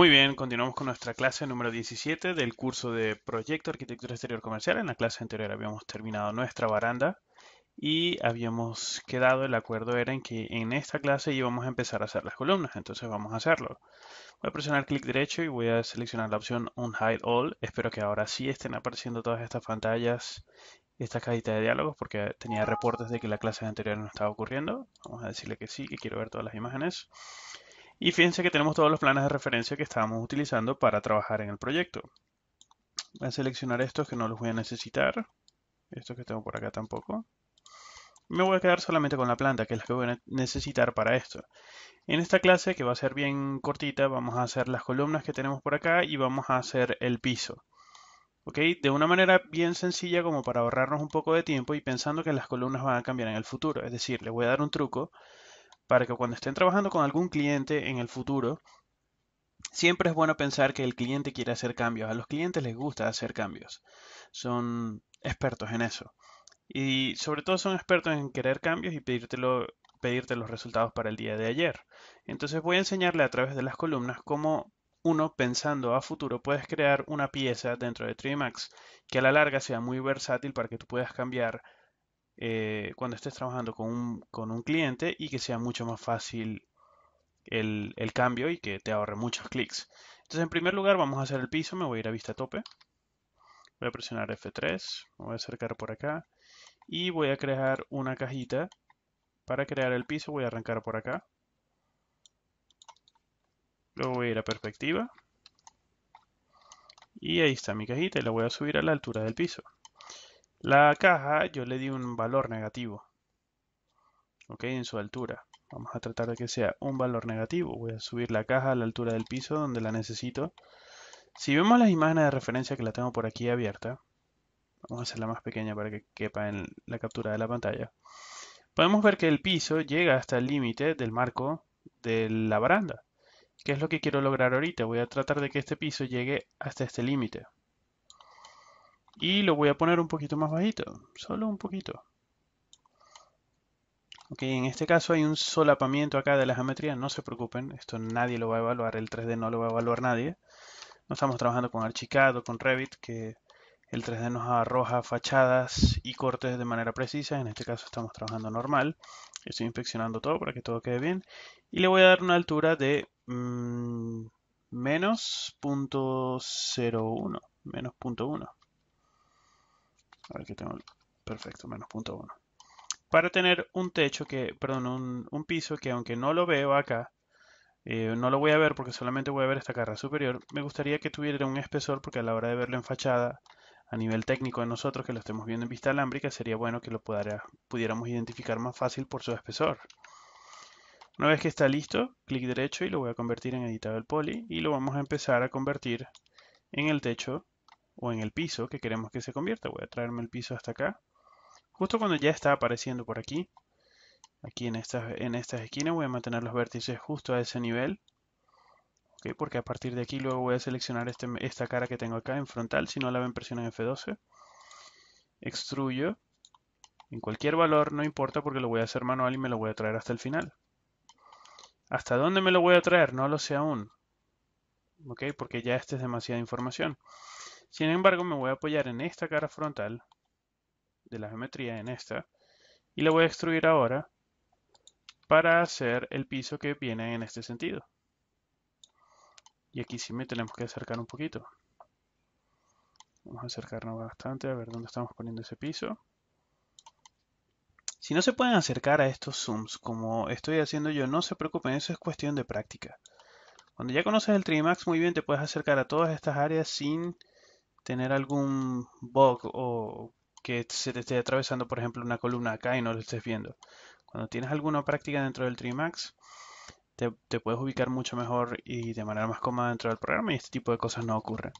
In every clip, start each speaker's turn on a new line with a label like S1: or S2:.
S1: Muy bien, continuamos con nuestra clase número 17 del curso de Proyecto Arquitectura Exterior Comercial. En la clase anterior habíamos terminado nuestra baranda y habíamos quedado, el acuerdo era en que en esta clase íbamos a empezar a hacer las columnas, entonces vamos a hacerlo. Voy a presionar clic derecho y voy a seleccionar la opción Unhide All. Espero que ahora sí estén apareciendo todas estas pantallas, esta cajita de diálogos, porque tenía reportes de que la clase anterior no estaba ocurriendo. Vamos a decirle que sí, que quiero ver todas las imágenes. Y fíjense que tenemos todos los planes de referencia que estábamos utilizando para trabajar en el proyecto. Voy a seleccionar estos que no los voy a necesitar. Estos que tengo por acá tampoco. Me voy a quedar solamente con la planta, que es la que voy a necesitar para esto. En esta clase, que va a ser bien cortita, vamos a hacer las columnas que tenemos por acá y vamos a hacer el piso. ¿Ok? De una manera bien sencilla como para ahorrarnos un poco de tiempo y pensando que las columnas van a cambiar en el futuro. Es decir, le voy a dar un truco para que cuando estén trabajando con algún cliente en el futuro, siempre es bueno pensar que el cliente quiere hacer cambios. A los clientes les gusta hacer cambios. Son expertos en eso. Y sobre todo son expertos en querer cambios y pedirte los resultados para el día de ayer. Entonces voy a enseñarle a través de las columnas cómo uno pensando a futuro puedes crear una pieza dentro de Trimax que a la larga sea muy versátil para que tú puedas cambiar eh, cuando estés trabajando con un, cliente y que sea mucho más fácil el, el cambio y que te ahorre muchos clics. Entonces, en primer lugar, vamos a hacer el piso. Me voy a ir a vista tope. Voy a presionar F3. Me voy a acercar por acá. Y voy a crear una cajita. Para crear el piso voy a arrancar por acá. Luego voy a ir a perspectiva. Y ahí está mi cajita y la voy a subir a la altura del piso. La caja yo le di un valor negativo. Ok, en su altura. Vamos a tratar de que sea un valor negativo. Voy a subir la caja a la altura del piso donde la necesito. Si vemos las imágenes de referencia que la tengo por aquí abierta, vamos a hacerla más pequeña para que quepa en la captura de la pantalla. Podemos ver que el piso llega hasta el límite del marco de la baranda. ¿Qué es lo que quiero lograr ahorita? Voy a tratar de que este piso llegue hasta este límite. Y lo voy a poner un poquito más bajito, solo un poquito. Ok, en este caso hay un solapamiento acá de la geometría, no se preocupen, esto nadie lo va a evaluar, el 3D no lo va a evaluar nadie. No estamos trabajando con Archicad con Revit, que el 3D nos arroja fachadas y cortes de manera precisa, en este caso estamos trabajando normal. Estoy inspeccionando todo para que todo quede bien. Y le voy a dar una altura de mm, punto menos 0.01, menos 0.1 que tengo perfecto, menos punto Para tener un techo que, perdón, un, piso que aunque no lo veo acá, eh, no lo voy a ver porque solamente voy a ver esta cara superior, me gustaría que tuviera un espesor porque a la hora de verlo en fachada, a nivel técnico de nosotros que lo estemos viendo en vista alámbrica, sería bueno que lo pudiéramos identificar más fácil por su espesor. Una vez que está listo, clic derecho y lo voy a convertir en editable poly y lo vamos a empezar a convertir en el techo o en el piso que queremos que se convierta. Voy a traerme el piso hasta acá. Justo cuando ya está apareciendo por aquí, aquí en estas, en esquinas, voy a mantener los vértices justo a ese nivel. Porque a partir de aquí luego voy a seleccionar este, esta cara que tengo acá en frontal, si no la ven presionan F12. Extruyo en cualquier valor, no importa porque lo voy a hacer manual y me lo voy a traer hasta el final. ¿Hasta dónde me lo voy a traer? No lo sé aún. ¿Ok? Porque ya esta es demasiada información. Sin embargo, me voy a apoyar en esta cara frontal de la geometría, en esta, y la voy a extruir ahora para hacer el piso que viene en este sentido. Y aquí sí me tenemos que acercar un poquito. Vamos a acercarnos bastante a ver dónde estamos poniendo ese piso. Si no se pueden acercar a estos zooms como estoy haciendo yo, no se preocupen, eso es cuestión de práctica. Cuando ya conoces el Trimax muy bien, te puedes acercar a todas estas áreas sin tener algún bug o que se te esté atravesando, por ejemplo, una columna acá y no lo estés viendo. Cuando tienes alguna práctica dentro del Trimax, te, te puedes ubicar mucho mejor y de manera más cómoda dentro del programa y este tipo de cosas no ocurren.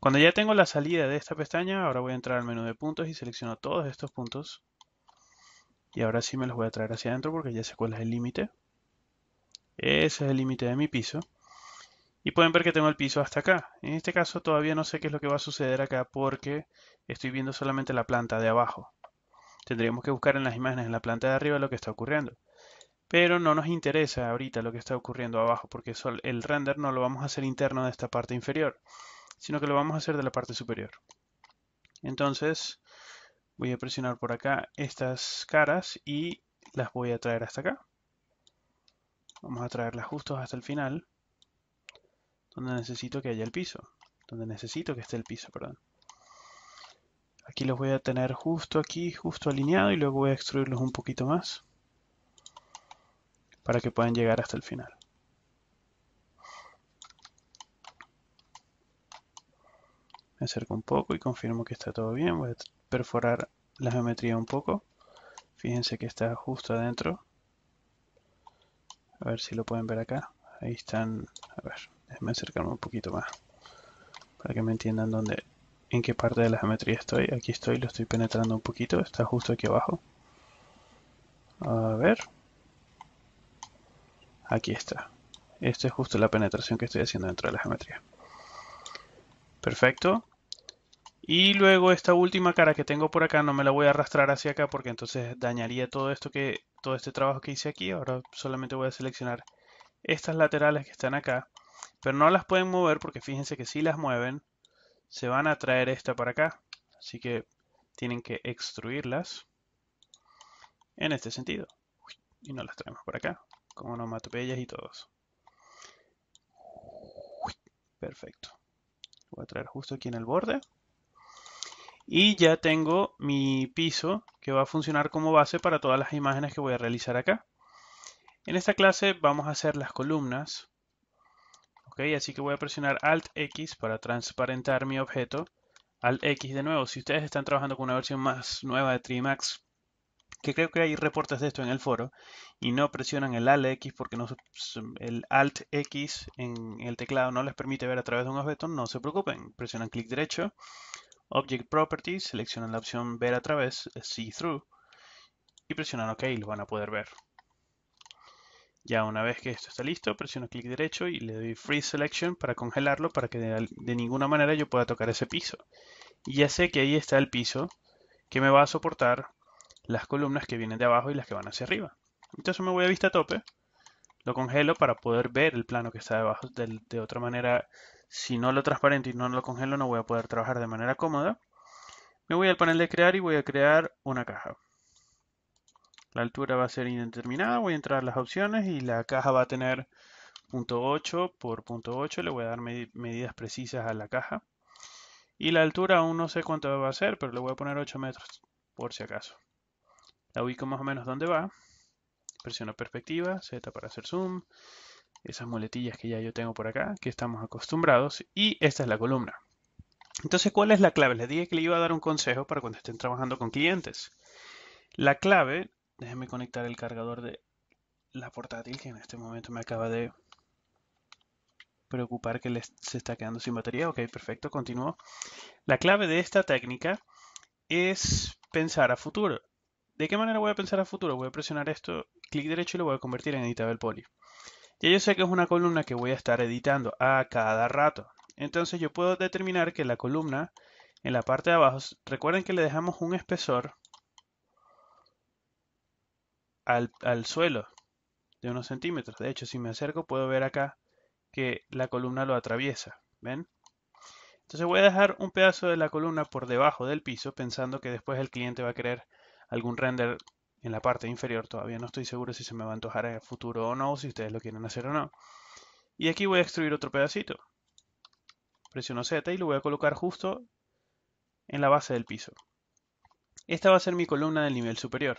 S1: Cuando ya tengo la salida de esta pestaña, ahora voy a entrar al menú de puntos y selecciono todos estos puntos. Y ahora sí me los voy a traer hacia adentro porque ya sé cuál es el límite. Ese es el límite de mi piso. Y pueden ver que tengo el piso hasta acá. En este caso todavía no sé qué es lo que va a suceder acá porque estoy viendo solamente la planta de abajo. Tendríamos que buscar en las imágenes en la planta de arriba lo que está ocurriendo. Pero no nos interesa ahorita lo que está ocurriendo abajo porque el render no lo vamos a hacer interno de esta parte inferior, sino que lo vamos a hacer de la parte superior. Entonces voy a presionar por acá estas caras y las voy a traer hasta acá. Vamos a traerlas justo hasta el final donde necesito que haya el piso, donde necesito que esté el piso, perdón. Aquí los voy a tener justo aquí, justo alineado y luego voy a extruirlos un poquito más para que puedan llegar hasta el final. Me acerco un poco y confirmo que está todo bien. Voy a perforar la geometría un poco. Fíjense que está justo adentro. A ver si lo pueden ver acá. Ahí están, a ver, Déjenme acercarme un poquito más. Para que me entiendan dónde, en qué parte de la geometría estoy. Aquí estoy, lo estoy penetrando un poquito. Está justo aquí abajo. A ver. Aquí está. Esta es justo la penetración que estoy haciendo dentro de la geometría. Perfecto. Y luego esta última cara que tengo por acá no me la voy a arrastrar hacia acá porque entonces dañaría todo esto que todo este trabajo que hice aquí. Ahora solamente voy a seleccionar estas laterales que están acá pero no las pueden mover porque fíjense que si las mueven, se van a traer esta para acá. Así que tienen que extruirlas en este sentido. y no las traemos para acá, como con bellas y todos. perfecto. Voy a traer justo aquí en el borde. Y ya tengo mi piso que va a funcionar como base para todas las imágenes que voy a realizar acá. En esta clase vamos a hacer las columnas Ok, así que voy a presionar Alt X para transparentar mi objeto. Alt X de nuevo, si ustedes están trabajando con una versión más nueva de Max, que creo que hay reportes de esto en el foro, y no presionan el Alt X porque el Alt X en el teclado no les permite ver a través de un objeto, no se preocupen, presionan clic derecho, Object Properties, seleccionan la opción Ver a través, eh, See Through, y presionan OK y lo van a poder ver. Ya una vez que esto está listo, presiono clic derecho y le doy Free Selection para congelarlo para que de, ninguna manera yo pueda tocar ese piso. Y ya sé que ahí está el piso que me va a soportar las columnas que vienen de abajo y las que van hacia arriba. Entonces me voy a vista tope, lo congelo para poder ver el plano que está debajo. De, de otra manera, si no lo transparente y no lo congelo, no voy a poder trabajar de manera cómoda. Me voy al panel de crear y voy a crear una caja. La altura va a ser indeterminada, voy a entrar a las opciones y la caja va a tener .8 por .8, le voy a dar medidas precisas a la caja. Y la altura aún no sé cuánto va a ser, pero le voy a poner 8 metros, por si acaso. La ubico más o menos donde va. Presiono perspectiva, Z para hacer zoom. Esas muletillas que ya yo tengo por acá, que estamos acostumbrados. Y esta es la columna. Entonces, ¿cuál es la clave? Les dije que le iba a dar un consejo para cuando estén trabajando con clientes. La clave Déjenme conectar el cargador de la portátil que en este momento me acaba de preocupar que se está quedando sin batería. Ok, perfecto, continúo. La clave de esta técnica es pensar a futuro. ¿De qué manera voy a pensar a futuro? Voy a presionar esto, clic derecho y lo voy a convertir en editable poli. Ya yo sé que es una columna que voy a estar editando a cada rato. Entonces yo puedo determinar que la columna en la parte de abajo, recuerden que le dejamos un espesor al, suelo de unos centímetros. De hecho, si me acerco puedo ver acá que la columna lo atraviesa. ¿Ven? Entonces voy a dejar un pedazo de la columna por debajo del piso pensando que después el cliente va a querer algún render en la parte inferior. Todavía no estoy seguro si se me va a antojar en el futuro o no, si ustedes lo quieren hacer o no. Y aquí voy a extruir otro pedacito. Presiono Z y lo voy a colocar justo en la base del piso. Esta va a ser mi columna del nivel superior.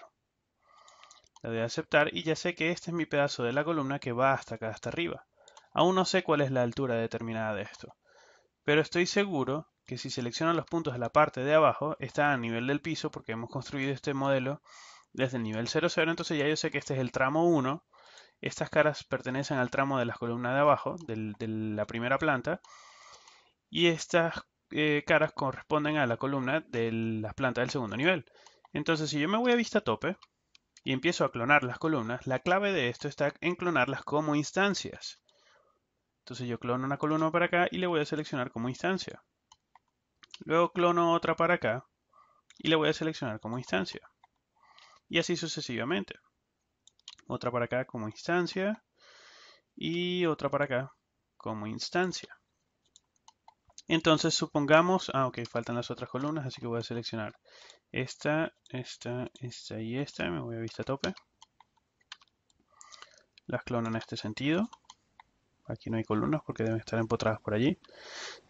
S1: La doy a aceptar y ya sé que este es mi pedazo de la columna que va hasta acá, hasta arriba. Aún no sé cuál es la altura determinada de esto. Pero estoy seguro que si selecciono los puntos de la parte de abajo, está a nivel del piso porque hemos construido este modelo desde el nivel 00, entonces ya yo sé que este es el tramo 1. Estas caras pertenecen al tramo de las columnas de abajo, de la primera planta. Y estas eh, caras corresponden a la columna de las plantas del segundo nivel. Entonces, si yo me voy a vista tope, y empiezo a clonar las columnas, la clave de esto está en clonarlas como instancias. Entonces yo clono una columna para acá y le voy a seleccionar como instancia. Luego clono otra para acá y le voy a seleccionar como instancia. Y así sucesivamente. Otra para acá como instancia y otra para acá como instancia. Entonces supongamos, ah ok, faltan las otras columnas, así que voy a seleccionar esta, esta, esta y esta, me voy a vista tope. Las clono en este sentido. Aquí no hay columnas porque deben estar empotradas por allí. De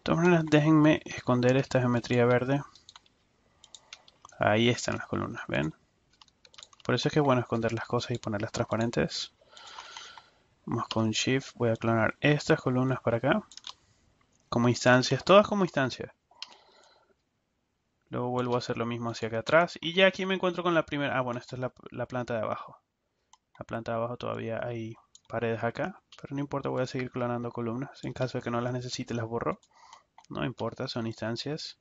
S1: todas maneras, déjenme esconder esta geometría verde. Ahí están las columnas, ¿ven? Por eso es que es bueno esconder las cosas y ponerlas transparentes. Vamos con Shift, voy a clonar estas columnas para acá como instancias, todas como instancias. Luego vuelvo a hacer lo mismo hacia acá atrás. Y ya aquí me encuentro con la primera... Ah, bueno, esta es la, planta de abajo. La planta de abajo todavía hay paredes acá. Pero no importa, voy a seguir clonando columnas. En caso de que no las necesite, las borro. No importa, son instancias.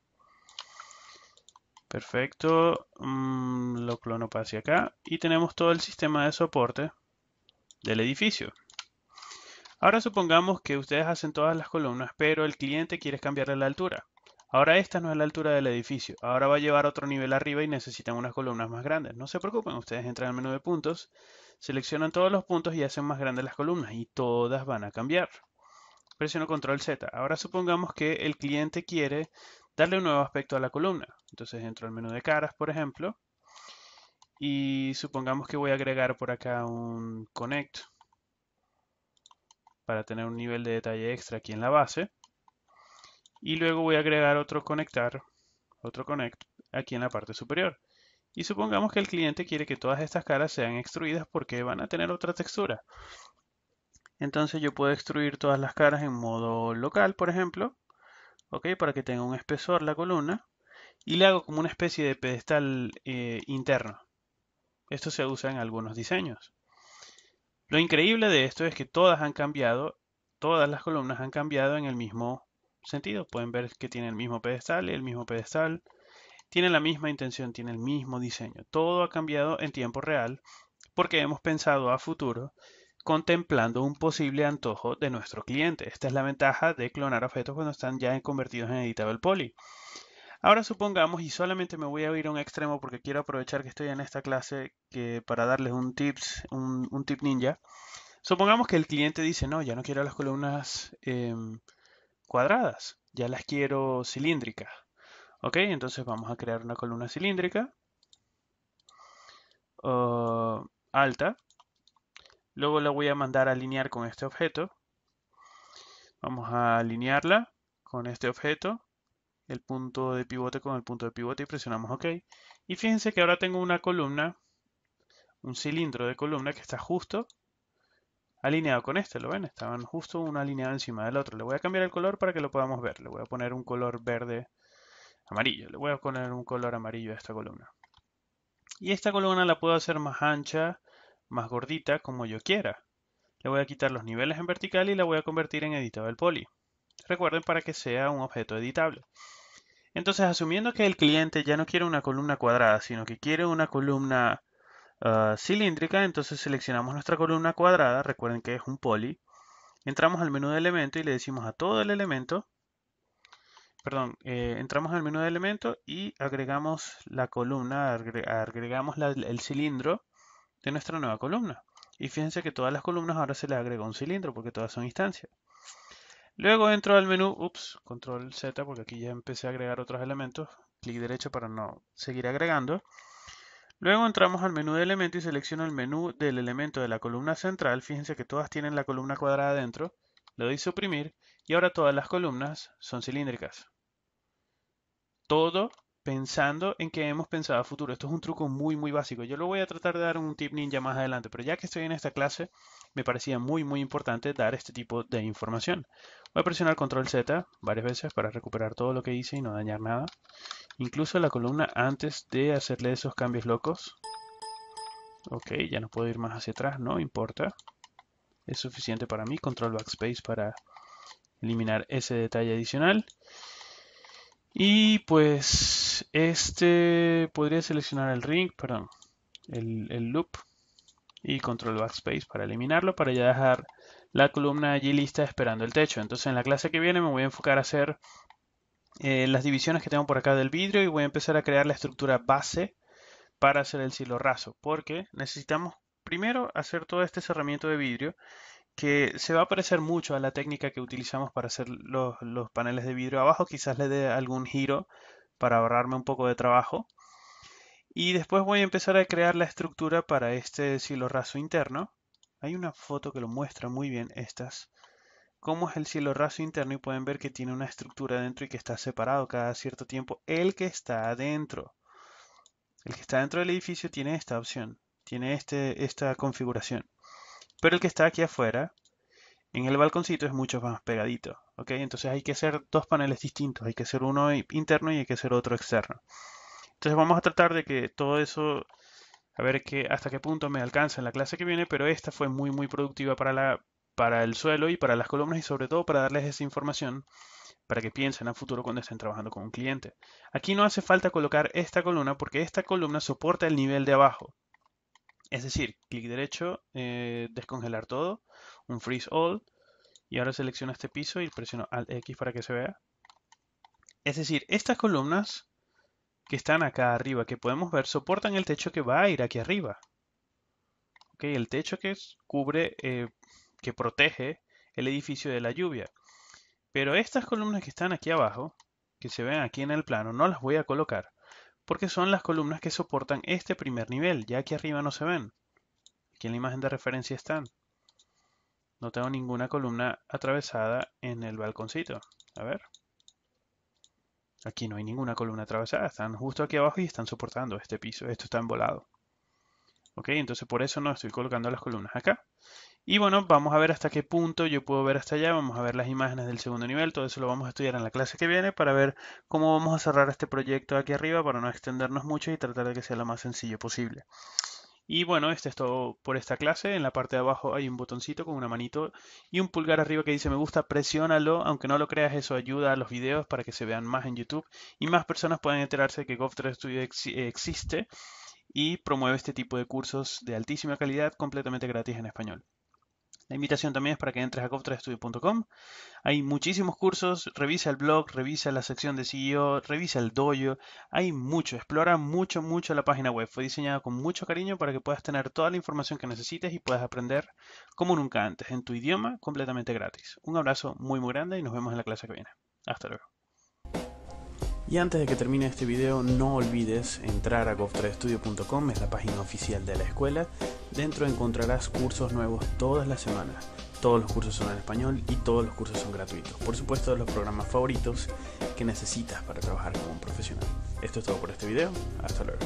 S1: Perfecto. Mm, lo clono para hacia acá. Y tenemos todo el sistema de soporte del edificio. Ahora supongamos que ustedes hacen todas las columnas, pero el cliente quiere cambiarle la altura. Ahora esta no es la altura del edificio, ahora va a llevar otro nivel arriba y necesitan unas columnas más grandes. No se preocupen, ustedes entran al menú de puntos, seleccionan todos los puntos y hacen más grandes las columnas y todas van a cambiar. Presiono control Z. Ahora supongamos que el cliente quiere darle un nuevo aspecto a la columna. Entonces entro al menú de caras, por ejemplo, y supongamos que voy a agregar por acá un connect para tener un nivel de detalle extra aquí en la base. Y luego voy a agregar otro conectar, otro connect aquí en la parte superior. Y supongamos que el cliente quiere que todas estas caras sean extruidas porque van a tener otra textura. Entonces yo puedo extruir todas las caras en modo local, por ejemplo, ¿ok? Para que tenga un espesor la columna. Y le hago como una especie de pedestal eh, interno. Esto se usa en algunos diseños. Lo increíble de esto es que todas han cambiado, todas las columnas han cambiado en el mismo sentido. Pueden ver que tiene el mismo pedestal, y el mismo pedestal, tiene la misma intención, tiene el mismo diseño. Todo ha cambiado en tiempo real porque hemos pensado a futuro contemplando un posible antojo de nuestro cliente. Esta es la ventaja de clonar objetos cuando están ya convertidos en editable poly. Ahora supongamos, y solamente me voy a ir a un extremo porque quiero aprovechar que estoy en esta clase que para darles un tips, un, tip ninja. Supongamos que el cliente dice, no, ya no quiero las columnas em, cuadradas, ya las quiero cilíndricas. Ok, entonces vamos a crear una columna cilíndrica uh, alta. Luego la voy a mandar a alinear con este objeto. Vamos a alinearla con este objeto el punto de pivote con el punto de pivote y presionamos OK. Y fíjense que ahora tengo una columna, un cilindro de columna que está justo alineado con este, ¿lo ven? Estaban justo una alineada encima del otro. Le voy a cambiar el color para que lo podamos ver. Le voy a poner un color verde amarillo. Le voy a poner un color amarillo a esta columna. Y esta columna la puedo hacer más ancha, más gordita, como yo quiera. Le voy a quitar los niveles en vertical y la voy a convertir en editable poly. Recuerden para que sea un objeto editable. Entonces, asumiendo que el cliente ya no quiere una columna cuadrada, sino que quiere una columna ah, cilíndrica, entonces seleccionamos nuestra columna cuadrada, recuerden que es un poly, entramos al menú de elemento y le decimos a todo el elemento, perdón, eh, entramos al menú de elemento y agregamos la columna, agregamos el cilindro de nuestra nueva columna. Y fíjense que todas las columnas ahora se le agrega un cilindro porque todas son instancias. Luego entro al menú, ups, control Z, porque aquí ya empecé a agregar otros elementos. Clic derecho para no seguir agregando. Luego entramos al menú de elemento y selecciono el menú del elemento de la columna central. Fíjense que todas tienen la columna cuadrada dentro. Le doy suprimir y ahora todas las columnas son cilíndricas. Todo pensando en que hemos pensado a futuro. Esto es un truco muy, muy básico. Yo lo voy a tratar de dar un tip ninja más adelante, pero ya que estoy en esta clase, me parecía muy, muy importante dar este tipo de información. Voy a presionar control Z varias veces para recuperar todo lo que hice y no dañar nada. Incluso la columna antes de hacerle esos cambios locos. Ok, ya no puedo ir más hacia atrás, no importa. Es suficiente para mí. Control backspace para eliminar ese detalle adicional. Y pues este podría seleccionar el ring, perdón, el, loop y control backspace para eliminarlo, para ya dejar la columna allí lista esperando el techo. Entonces en la clase que viene me voy a enfocar a hacer eh, las divisiones que tengo por acá del vidrio y voy a empezar a crear la estructura base para hacer el silo raso, porque necesitamos primero hacer todo este cerramiento de vidrio que se va a parecer mucho a la técnica que utilizamos para hacer los, paneles de vidrio abajo. Quizás le dé algún giro para ahorrarme un poco de trabajo. Y después voy a empezar a crear la estructura para este cielo raso interno. Hay una foto que lo muestra muy bien, estas. Cómo es el cielo raso interno y pueden ver que tiene una estructura dentro y que está separado cada cierto tiempo. El que está adentro. El que está dentro del edificio tiene esta opción, tiene este, esta configuración. Pero el que está aquí afuera, en el balconcito, es mucho más pegadito. ¿ok? Entonces hay que hacer dos paneles distintos. Hay que hacer uno interno y hay que hacer otro externo. Entonces vamos a tratar de que todo eso, a ver que, hasta qué punto me alcanza en la clase que viene, pero esta fue muy muy productiva para, la, para el suelo y para las columnas y sobre todo para darles esa información para que piensen a futuro cuando estén trabajando con un cliente. Aquí no hace falta colocar esta columna porque esta columna soporta el nivel de abajo. Es decir, clic derecho, eh, descongelar todo, un freeze all, y ahora selecciono este piso y presiono Alt X para que se vea. Es decir, estas columnas que están acá arriba, que podemos ver, soportan el techo que va a ir aquí arriba. Okay, el techo que cubre, eh, que protege el edificio de la lluvia. Pero estas columnas que están aquí abajo, que se ven aquí en el plano, no las voy a colocar porque son las columnas que soportan este primer nivel, ya aquí arriba no se ven. Aquí en la imagen de referencia están. No tengo ninguna columna atravesada en el balconcito. A ver. Aquí no hay ninguna columna atravesada, están justo aquí abajo y están soportando este piso. Esto está envolado. Ok, entonces por eso no estoy colocando las columnas acá. Y bueno, vamos a ver hasta qué punto yo puedo ver hasta allá, vamos a ver las imágenes del segundo nivel, todo eso lo vamos a estudiar en la clase que viene para ver cómo vamos a cerrar este proyecto aquí arriba para no extendernos mucho y tratar de que sea lo más sencillo posible. Y bueno, este es todo por esta clase. En la parte de abajo hay un botoncito con una manito y un pulgar arriba que dice me gusta, presiónalo. Aunque no lo creas, eso ayuda a los videos para que se vean más en YouTube y más personas puedan enterarse de que Gov3 Studio existe y promueve este tipo de cursos de altísima calidad completamente gratis en español. La invitación también es para que entres a coptrastudio.com. Hay muchísimos cursos, revisa el blog, revisa la sección de CEO, revisa el dojo, hay mucho, explora mucho, mucho la página web. Fue diseñada con mucho cariño para que puedas tener toda la información que necesites y puedas aprender como nunca antes, en tu idioma, completamente gratis. Un abrazo muy, muy grande y nos vemos en la clase que viene. Hasta luego. Y antes de que termine este video, no olvides entrar a gov es la página oficial de la escuela. Dentro encontrarás cursos nuevos todas las semanas. Todos los cursos son en español y todos los cursos son gratuitos. Por supuesto, los programas favoritos que necesitas para trabajar como un profesional. Esto es todo por este video. Hasta luego.